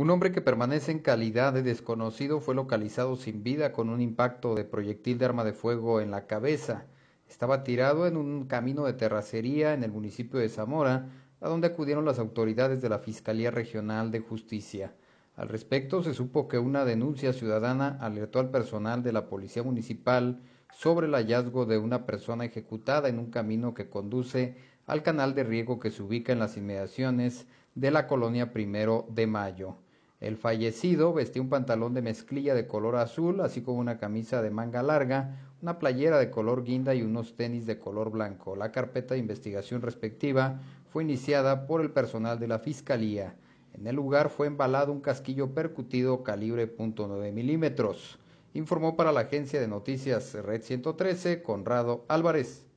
Un hombre que permanece en calidad de desconocido fue localizado sin vida con un impacto de proyectil de arma de fuego en la cabeza. Estaba tirado en un camino de terracería en el municipio de Zamora, a donde acudieron las autoridades de la Fiscalía Regional de Justicia. Al respecto, se supo que una denuncia ciudadana alertó al personal de la Policía Municipal sobre el hallazgo de una persona ejecutada en un camino que conduce al canal de riego que se ubica en las inmediaciones de la colonia Primero de Mayo. El fallecido vestía un pantalón de mezclilla de color azul, así como una camisa de manga larga, una playera de color guinda y unos tenis de color blanco. La carpeta de investigación respectiva fue iniciada por el personal de la Fiscalía. En el lugar fue embalado un casquillo percutido calibre .9 milímetros. Informó para la agencia de noticias Red 113 Conrado Álvarez.